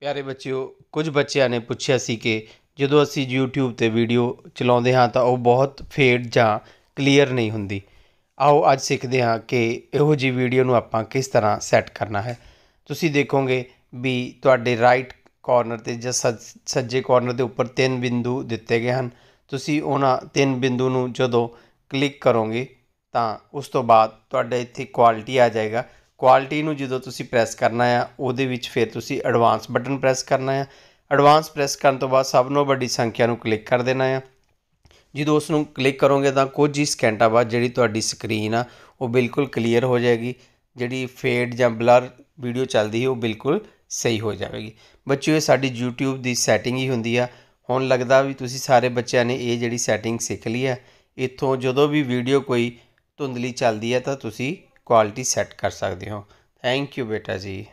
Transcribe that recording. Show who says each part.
Speaker 1: ਪਿਆਰੇ ਬੱਚਿਓ ਕੁਝ ਬੱਚਿਆਂ ਨੇ ਪੁੱਛਿਆ ਸੀ ਕਿ ਜਦੋਂ ਅਸੀਂ YouTube ਤੇ ਵੀਡੀਓ ਚਲਾਉਂਦੇ ਹਾਂ ਤਾਂ ਉਹ ਬਹੁਤ ਫੇਡ ਜਾਂ ਕਲੀਅਰ ਨਹੀਂ ਹੁੰਦੀ ਆਓ ਅੱਜ ਸਿੱਖਦੇ ਹਾਂ ਕਿ ਇਹੋ ਜੀ ਵੀਡੀਓ ਨੂੰ ਆਪਾਂ ਕਿਸ ਤਰ੍ਹਾਂ ਸੈੱਟ ਕਰਨਾ ਹੈ ਤੁਸੀਂ ਦੇਖੋਗੇ ਵੀ ਤੁਹਾਡੇ ਰਾਈਟ ਕਾਰਨਰ ਤੇ ਜਾਂ ਸੱਜੇ ਕਾਰਨਰ ਦੇ ਉੱਪਰ ਤਿੰਨ ਬਿੰਦੂ ਦਿੱਤੇ ਗਏ ਹਨ ਤੁਸੀਂ ਉਹਨਾਂ ਤਿੰਨ ਬਿੰਦੂ ਨੂੰ ਜਦੋਂ ਕਲਿੱਕ ਕਰੋਗੇ ਤਾਂ ਉਸ ਤੋਂ ਬਾਅਦ ਤੁਹਾਡੇ ਇੱਥੇ ਕੁਆਲਿਟੀ ਆ ਜਾਏਗਾ ਕੁਆਲਿਟੀ ਨੂੰ ਜਦੋਂ ਤੁਸੀਂ ਪ੍ਰੈਸ ਕਰਨਾ ਆ ਉਹਦੇ ਵਿੱਚ ਫਿਰ ਤੁਸੀਂ ਐਡਵਾਂਸ ਬਟਨ ਪ੍ਰੈਸ ਕਰਨਾ ਆ ਐਡਵਾਂਸ ਪ੍ਰੈਸ ਕਰਨ ਤੋਂ ਬਾਅਦ ਸਭ ਨੂੰ ਵੱਡੀ ਸੰਖਿਆ ਨੂੰ ਕਲਿੱਕ ਕਰ ਦੇਣਾ ਆ ਜਦੋਂ ਉਸ ਨੂੰ ਕਲਿੱਕ ਕਰੋਗੇ ਤਾਂ ਕੁਝ ਹੀ ਸਕਿੰਟਾਂ ਬਾਅਦ ਜਿਹੜੀ ਤੁਹਾਡੀ ਸਕਰੀਨ ਆ ਉਹ ਬਿਲਕੁਲ ਕਲੀਅਰ ਹੋ ਜਾਏਗੀ ਜਿਹੜੀ ਫੇਡ ਜਾਂ ਬਲਰ ਵੀਡੀਓ ਚੱਲਦੀ ਹੈ ਉਹ ਬਿਲਕੁਲ ਸਹੀ ਹੋ ਜਾਵੇਗੀ ਬੱਚਿਓ ਇਹ ਸਾਡੀ YouTube ਦੀ ਸੈਟਿੰਗ ਹੀ ਹੁੰਦੀ ਆ ਹੁਣ ਲੱਗਦਾ ਵੀ ਤੁਸੀਂ ਸਾਰੇ ਬੱਚਿਆਂ ਨੇ ਇਹ ਜਿਹੜੀ ਸੈਟਿੰਗ ਸਿੱਖ ਲਈ ਆ ਇੱਥੋਂ ਜਦੋਂ ਵੀ ਵੀਡੀਓ ਕੋਈ ਧੁੰਦਲੀ ਚੱਲਦੀ ਹੈ ਤਾਂ ਤੁਸੀਂ ਕੁਆਲਿਟੀ ਸੈੱਟ ਕਰ ਸਕਦੇ ਹੋ ਥੈਂਕ ਯੂ ਬੇਟਾ ਜੀ